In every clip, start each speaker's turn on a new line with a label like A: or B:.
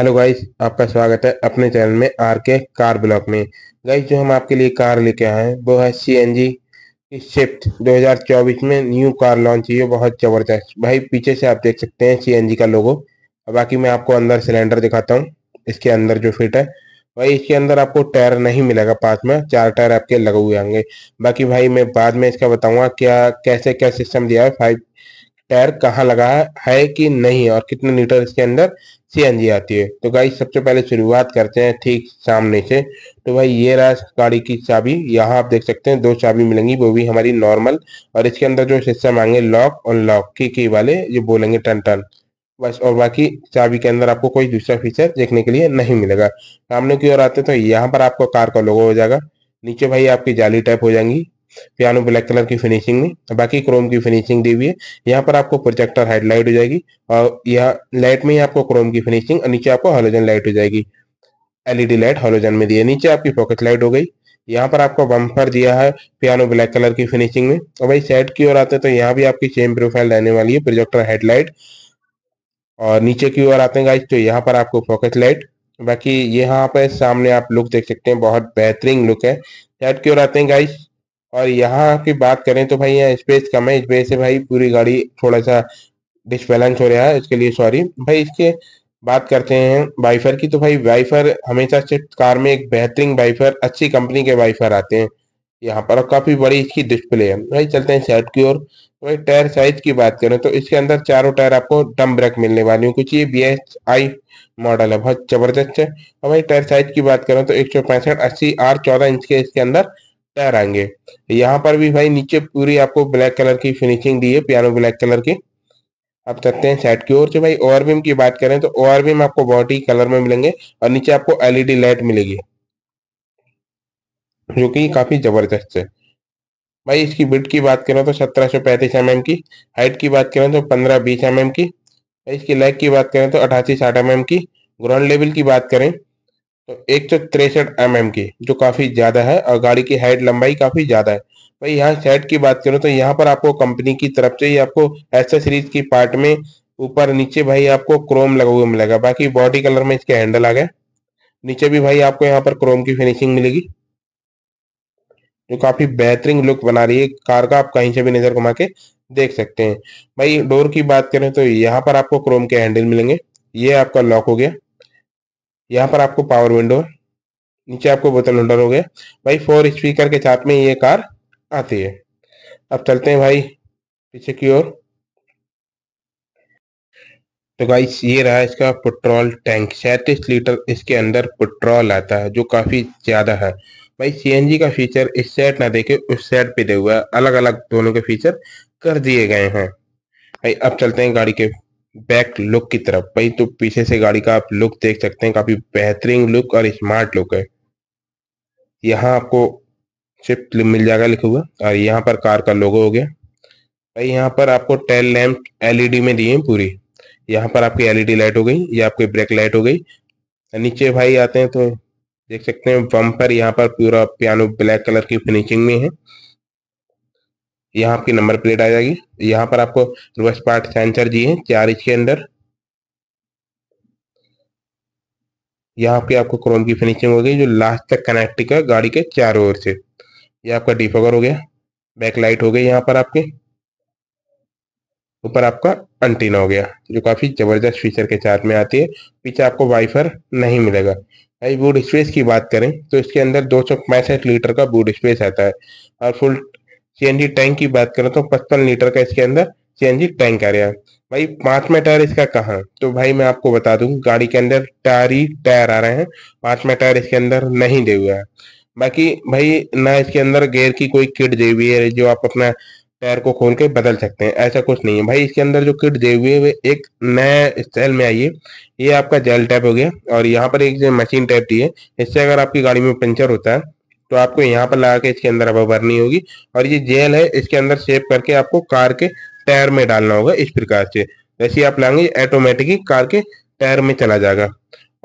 A: hello guys आपका स्वागत है अपने चैनल में आर के कार ब्लॉक में गाइस जो हम आपके लिए कार लेके आए हैं वो है सी एन जी की शिफ्ट 2024 में न्यू कार लॉन्च हुई है बहुत ज़बरदस्त भाई पीछे से आप देख सकते हैं सी एन जी का लोगो बाकी मैं आपको अंदर सिलेंडर दिखाता हूँ इसके अंदर जो फिट है भाई इसके अंदर आपको टायर नहीं मिलेगा पास में चार टायर आपके लगे हुए होंगे बाकी भाई मैं बाद में इसका बताऊंगा क्या कैसे क्या सिस्टम दिया है फाइव टायर कहाँ लगा है कि नहीं और कितने लीटर इसके अंदर सीएनजी आती है तो गाई सबसे पहले शुरुआत करते हैं ठीक सामने से तो भाई ये रहा गाड़ी की चाबी यहाँ आप देख सकते हैं दो चाबी मिलेंगी वो भी हमारी नॉर्मल और इसके अंदर जो सिस्टम आएंगे लॉक और लॉक की वाले जो बोलेंगे टन टन बस और बाकी चाबी के अंदर आपको कोई दूसरा फीचर देखने के लिए नहीं मिलेगा सामने की ओर आते तो यहाँ पर आपको कार का लोगो हो जाएगा नीचे भाई आपकी जाली टाइप हो जाएंगी पियानो ब्लैक कलर की फिनिशिंग में बाकी क्रोम की फिनिशिंग दी हुई है यहाँ पर आपको प्रोजेक्टर हेडलाइट हो जाएगी और यह लाइट में ही आपको क्रोम की फिनिशिंग और नीचे आपको हॉलोजन लाइट हो जाएगी एलईडी लाइट हॉलोजन में दी है नीचे आपकी पॉकेट लाइट हो गई यहाँ पर आपको बम्पर दिया है पियानो ब्लैक कलर की फिनिशिंग में और भाई सेट की ओर आते हैं तो यहाँ भी आपकी सेम प्रोफाइल रहने वाली है प्रोजेक्टर हेडलाइट और नीचे की ओर आते हैं गाइस तो यहाँ पर आपको फोकस लाइट बाकी यहाँ पर सामने आप लुक देख सकते हैं बहुत बेहतरीन लुक है सेट की ओर आते हैं गाइस और यहाँ की बात करें तो भाई यहाँ स्पेस कम है स्पेस से भाई पूरी गाड़ी थोड़ा सा डिसबैलेंस हो रहा है इसके लिए सॉरी भाई इसके बात करते हैं वाइफर की तो भाई वाइफर हमेशा से कार में एक बेहतरीन वाइफर अच्छी कंपनी के वाइफर आते हैं यहाँ पर काफ़ी बड़ी इसकी डिस्प्ले है भाई चलते हैं सेट की ओर तो भाई टायर साइज की बात करें तो इसके अंदर चारों टायर आपको डम ब्रेक मिलने वाली है कुछ ये बी एस आई मॉडल है बहुत जबरदस्त है और भाई टायर साइज की बात करें तो एक सौ पैंसठ अस्सी आर चौदह इंच के इसके अंदर कलर आएंगे यहाँ पर भी भाई नीचे पूरी आपको ब्लैक कलर की फिनिशिंग दी है पियानो ब्लैक कलर की आप चलते हैं साइड की ओर से तो भाई ओवरबीम की बात करें तो ओवरबीम आपको बहुत ही कलर में मिलेंगे और नीचे आपको एलईडी लाइट मिलेगी जो कि काफी जबरदस्त है भाई इसकी बिट की बात करें तो सत्रह सौ पैंतीस एम की हाइट की बात करें तो पंद्रह बीस एम की इसकी लेग की बात करें तो अठासी साठ एम की ग्राउंड लेवल की बात करें एक सौ तिरसठ एम एम की जो काफी ज्यादा है और गाड़ी की हाइट लंबाई काफी ज्यादा है भाई यहाँ सेट की बात करूँ तो यहाँ पर आपको कंपनी की तरफ से ही आपको एसेसरीज की पार्ट में ऊपर नीचे भाई आपको क्रोम लगा हुआ मिलेगा बाकी बॉडी कलर में इसके हैंडल आ गए नीचे भी भाई आपको यहाँ पर क्रोम की फिनिशिंग मिलेगी जो काफी बेहतरीन लुक बना रही है कार का आप कहीं से भी नजर घुमा के देख सकते हैं भाई डोर की बात करें तो यहाँ पर आपको क्रोम के हैंडल मिलेंगे ये आपका लॉक हो गया यहाँ पर आपको पावर विंडो नीचे आपको बोतल होल्डर हो गया भाई फोर स्पीकर के साथ में ये कार आती है अब चलते हैं भाई पीछे की ओर तो गाइस ये रहा इसका पेट्रोल टैंक सैंतीस लीटर इसके अंदर पेट्रोल आता है जो काफ़ी ज़्यादा है भाई सी का फीचर इस सेट ना देखे उस सेट पे दे हुआ है अलग अलग दोनों के फीचर कर दिए गए हैं भाई अब चलते हैं गाड़ी के बैक लुक की तरफ भाई तो पीछे से गाड़ी का आप लुक देख सकते हैं काफी बेहतरीन लुक और स्मार्ट लुक है यहाँ आपको स्विफ्ट मिल जाएगा लिखा हुआ और यहाँ पर कार का लोगो हो गया भाई यहाँ पर आपको टेल लैम्प एलईडी में दिए हैं पूरी यहाँ पर आपकी एलईडी लाइट हो गई या आपकी ब्रेक लाइट हो गई नीचे भाई आते हैं तो देख सकते हैं बम्पर यहाँ पर पूरा पियानो ब्लैक कलर की फिनिशिंग में है यहाँ आपकी नंबर प्लेट आ जाएगी यहाँ पर आपको रिवर्स पार्ट सेंसर दिए हैं चार इंच के अंदर यहाँ पे आपको क्रोम की फिनिशिंग हो गई जो लास्ट तक कनेक्ट है गाड़ी के चारों ओर से ये आपका डिफोगर हो गया बैक लाइट हो गई यहाँ पर आपके ऊपर आपका अंटीना हो गया जो काफ़ी ज़बरदस्त फीचर के साथ में आती है पीछे आपको वाइफर नहीं मिलेगा भाई बूट स्पेस की बात करें तो इसके अंदर दो लीटर का बूट स्पेस आता है और फुल सीएनजी टैंक की बात करें तो पचपन लीटर का इसके अंदर सीएनजी टैंक आ रहा है भाई पांचवा टायर इसका कहा तो भाई मैं आपको बता दू गाड़ी के अंदर टायर ही टायर आ रहे हैं पांचवा टायर इसके अंदर नहीं दे हुआ है बाकी भाई ना इसके अंदर गेयर की कोई किट दे हुई है जो आप अपना टायर को खोल के बदल सकते हैं ऐसा कुछ नहीं है भाई इसके अंदर जो किट दे हुई है वे एक नए स्टाइल में आई है ये आपका जेल टाइप हो गया और यहाँ पर एक मशीन टाइप दी है इससे अगर आपकी गाड़ी में पंचर होता है तो आपको यहाँ पर लगा के इसके अंदर अब भरनी होगी और ये जेल है इसके अंदर सेव करके आपको कार के टायर में डालना होगा इस प्रकार से जैसे आप लाएंगे ऑटोमेटिकली कार के टायर में चला जाएगा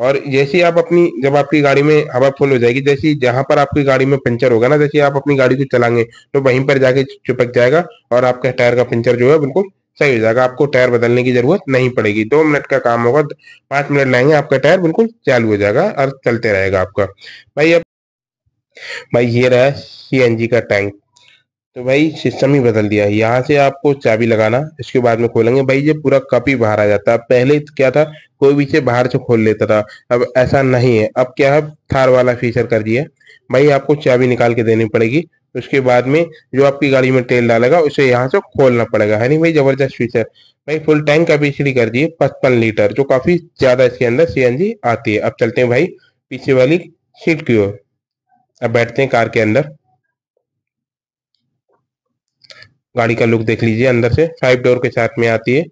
A: और जैसे आप अपनी जब आपकी गाड़ी में हवा फुल हो जाएगी जैसे जहां पर आपकी गाड़ी में पंचर होगा ना जैसे आप अपनी गाड़ी को चलाएंगे तो वहीं पर जाके चिपक जाएगा और आपका टायर का पंचर जो है बिल्कुल सही हो जाएगा आपको टायर बदलने की जरूरत नहीं पड़ेगी दो मिनट का काम होगा पांच मिनट लाएंगे आपका टायर बिल्कुल चालू हो जाएगा और चलते रहेगा आपका भाई अब भाई ये रहा सी का टैंक तो भाई सिस्टम ही बदल दिया यहाँ से आपको चाबी लगाना इसके बाद में खोलेंगे भाई ये पूरा कप ही बाहर आ जाता है पहले क्या था कोई भी से बाहर से खोल लेता था अब ऐसा नहीं है अब क्या है थार वाला फीचर कर दिया भाई आपको चाबी निकाल के देनी पड़ेगी उसके बाद में जो आपकी गाड़ी में तेल डालेगा उसे यहाँ से खोलना पड़ेगा है नहीं भाई जबरदस्त फीचर भाई फुल टैंक कैपेसिटी कर दिए पचपन लीटर जो काफी ज्यादा इसके अंदर सी आती है अब चलते हैं भाई पीछे वाली सीट की ओर अब बैठते हैं कार के अंदर गाड़ी का लुक देख लीजिए अंदर से फाइव डोर के साथ में आती है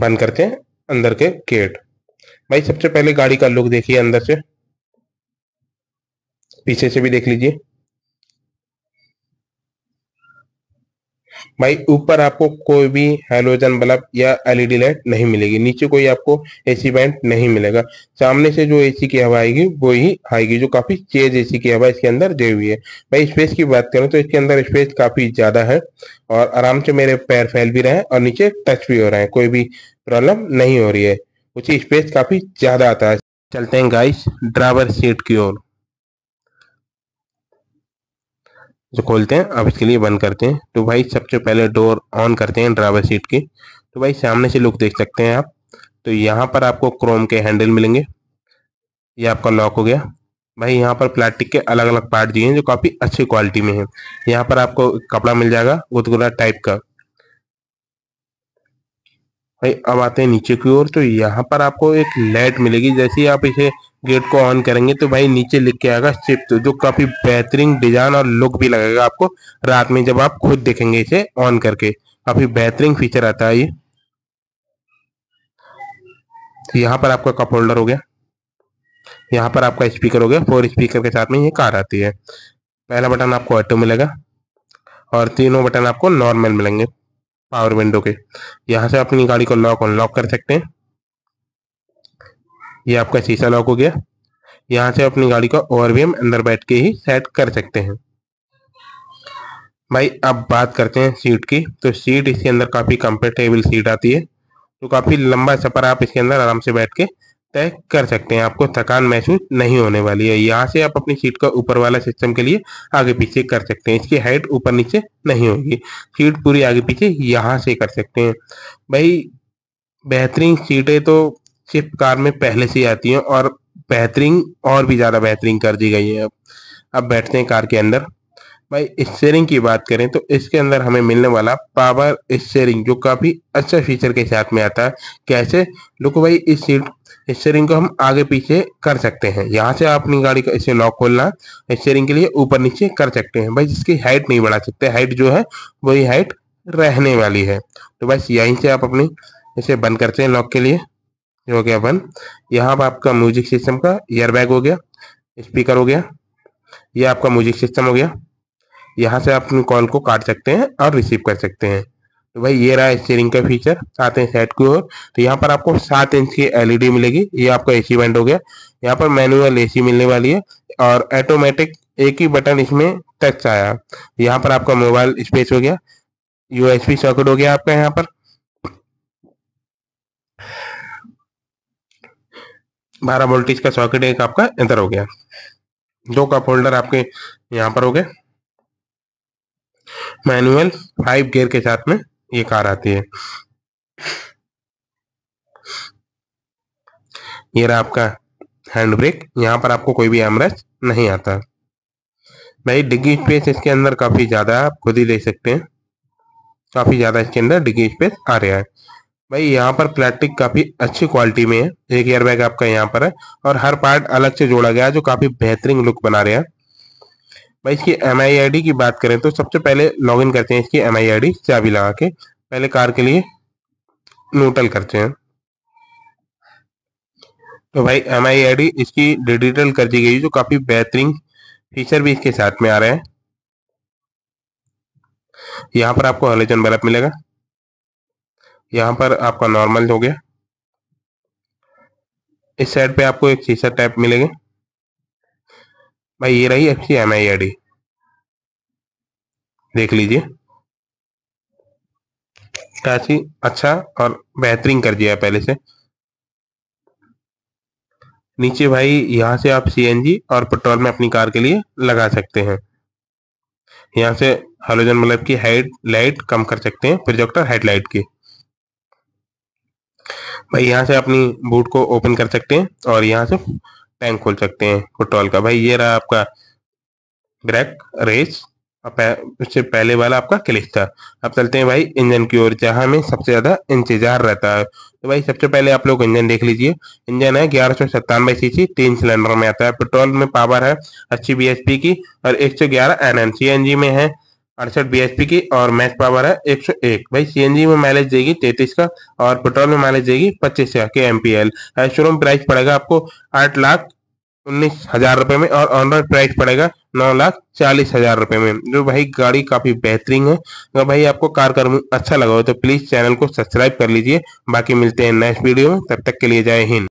A: बंद करते हैं अंदर के गेट भाई सबसे पहले गाड़ी का लुक देखिए अंदर से पीछे से भी देख लीजिए भाई ऊपर आपको कोई भी हाइड्रोजन बल्ब या एलईडी लाइट नहीं मिलेगी नीचे कोई आपको एसी बैंड नहीं मिलेगा सामने से जो एसी की हवा आएगी वो ही आएगी जो काफी तेज एसी की हवा इसके अंदर दे हुई है भाई स्पेस की बात करें तो इसके अंदर स्पेस काफी ज्यादा है और आराम से मेरे पैर फैल भी रहे हैं और नीचे टच भी हो रहे हैं कोई भी प्रॉब्लम नहीं हो रही है उसी स्पेस काफी ज्यादा आता है चलते हैं गाइस ड्राइवर सीट की ओर जो खोलते हैं अब इसके लिए बंद करते हैं तो भाई सबसे पहले डोर ऑन करते हैं ड्राइवर सीट की तो भाई सामने से लुक देख सकते हैं आप तो यहाँ पर आपको क्रोम के हैंडल मिलेंगे ये आपका लॉक हो गया भाई यहाँ पर प्लास्टिक के अलग अलग पार्ट दिए हैं जो काफ़ी अच्छी क्वालिटी में है यहाँ पर आपको कपड़ा मिल जाएगा गुदगुदा टाइप का भाई अब आते हैं नीचे की ओर तो यहाँ पर आपको एक लाइट मिलेगी जैसे आप इसे गेट को ऑन करेंगे तो भाई नीचे लिख के आएगा शिफ्ट जो काफी बेहतरीन डिजाइन और लुक भी लगेगा आपको रात में जब आप खुद देखेंगे इसे ऑन करके काफी बेहतरीन फीचर आता है ये तो यहाँ पर आपका कप होल्डर हो गया यहाँ पर आपका स्पीकर हो गया फोर स्पीकर के साथ में ये कार आती है पहला बटन आपको ऑटो मिलेगा और तीनों बटन आपको नॉर्मल मिलेंगे पावर विंडो के यहाँ से अपनी गाड़ी को लॉक अनलॉक कर सकते हैं ये आपका शीशा लॉक हो गया यहाँ से अपनी गाड़ी का ओवर भी हम अंदर बैठ के ही सेट कर सकते हैं भाई अब बात करते हैं सीट की तो सीट इसके अंदर काफ़ी कंफर्टेबल सीट आती है तो काफ़ी लंबा सफ़र आप इसके अंदर आराम से बैठ के तय कर सकते हैं आपको थकान महसूस नहीं होने वाली है यहाँ से आप अपनी सीट का ऊपर वाला सिस्टम के लिए आगे पीछे कर सकते हैं इसकी हाइट ऊपर नीचे नहीं होगी सीट पूरी आगे पीछे यहाँ से कर सकते हैं भाई बेहतरीन सीटें तो सिर्फ कार में पहले से ही आती है और बेहतरीन और भी ज़्यादा बेहतरीन कर दी गई है अब अब बैठते हैं कार के अंदर भाई स्टेयरिंग की बात करें तो इसके अंदर हमें मिलने वाला पावर स्टेयरिंग जो काफ़ी अच्छा फीचर के साथ में आता है कैसे लुको भाई इस सीट स्टेयरिंग को हम आगे पीछे कर सकते हैं यहाँ से आप अपनी गाड़ी का इसे लॉक खोलना स्टेयरिंग के लिए ऊपर नीचे कर सकते हैं भाई जिसकी हाइट नहीं बढ़ा सकते हाइट जो है वही हाइट रहने वाली है तो बस यहीं से आप अपनी इसे बंद करते हैं लॉक के लिए ये हो गया वन यहाँ पर आपका म्यूजिक सिस्टम का ईयरबैग हो गया स्पीकर हो गया ये आपका म्यूजिक सिस्टम हो गया यहाँ से आप कॉल को काट सकते हैं और रिसीव कर सकते हैं तो भाई ये रहा स्टीयरिंग का फीचर सात इंच हेड की ओर तो यहाँ पर आपको सात इंच की एलईडी मिलेगी ये आपका एसी बैंड हो गया यहाँ पर मैनुअल एसी मिलने वाली है और ऑटोमेटिक एक ही बटन इसमें टच आया यहाँ पर आपका मोबाइल स्पेस हो गया यूएसपी सॉकेट हो गया आपका यहाँ पर बारह वोल्टेज का सॉकेट एक आपका इधर हो गया दो का फोल्डर आपके यहाँ पर हो गए मैनुअल फाइव गियर के साथ में ये कार आती है ये रहा आपका हैंड ब्रेक यहाँ पर आपको कोई भी एमरेज नहीं आता भाई डिग्गी स्पेस इसके अंदर काफी ज्यादा आप खुद ही देख सकते हैं काफी ज्यादा इसके अंदर डिग्गी स्पेस आ रहा है भाई यहाँ पर प्लास्टिक काफी अच्छी क्वालिटी में है एक एयर बैग आपका यहाँ पर है और हर पार्ट अलग से जोड़ा गया है जो काफी बेहतरीन लुक बना रहे हैं भाई इसकी एम आई की बात करें तो सबसे पहले लॉगिन करते हैं इसकी एम आई चाबी लगा के पहले कार के लिए नोटल करते हैं तो भाई एम आई इसकी डिजिटल कर दी गई जो काफी बेहतरीन फीचर भी इसके साथ में आ रहे हैं यहाँ पर आपको हलोजन बल्ब मिलेगा यहाँ पर आपका नॉर्मल हो गया इस साइड पे आपको एक शीशा टैप मिलेगा भाई ये रही F C M I I D देख लीजिए काफी अच्छा और बेहतरीन कर दिया पहले से नीचे भाई यहां से आप सीएनजी और पेट्रोल में अपनी कार के लिए लगा सकते हैं यहाँ से हेलोजन मतलब की हेड लाइट कम कर सकते हैं प्रोजेक्टर हेडलाइट की भाई यहाँ से अपनी बूट को ओपन कर सकते हैं और यहाँ से टैंक खोल सकते हैं फुटबॉल का भाई ये रहा आपका ग्रैक रेस उससे पहले वाला आपका क्लिच था अब चलते हैं भाई इंजन की ओर जहाँ में सबसे ज़्यादा इंतजार रहता है तो भाई सबसे पहले आप लोग इंजन देख लीजिए इंजन है ग्यारह सौ सत्तानवे सी सी तीन सिलेंडर में आता है पेट्रोल में पावर है अच्छी बी एच पी की और एक सौ ग्यारह N M C N G में है अड़सठ बी की और मैच पावर है एक सौ एक भाई सीएनजी में माइलेज देगी तैतीस का और पेट्रोल में माइलेज देगी पच्चीस का K M P L showroom price पड़ेगा आपको आठ लाख उन्नीस हजार रुपए में और ऑन रोड प्राइस पड़ेगा नौ लाख चालीस हजार रुपए में जो भाई गाड़ी काफी बेहतरीन है अगर भाई आपको कार कर अच्छा लगा हो तो प्लीज चैनल को सब्सक्राइब कर लीजिए बाकी मिलते हैं नेक्स्ट वीडियो में तब तक के लिए जय हिंद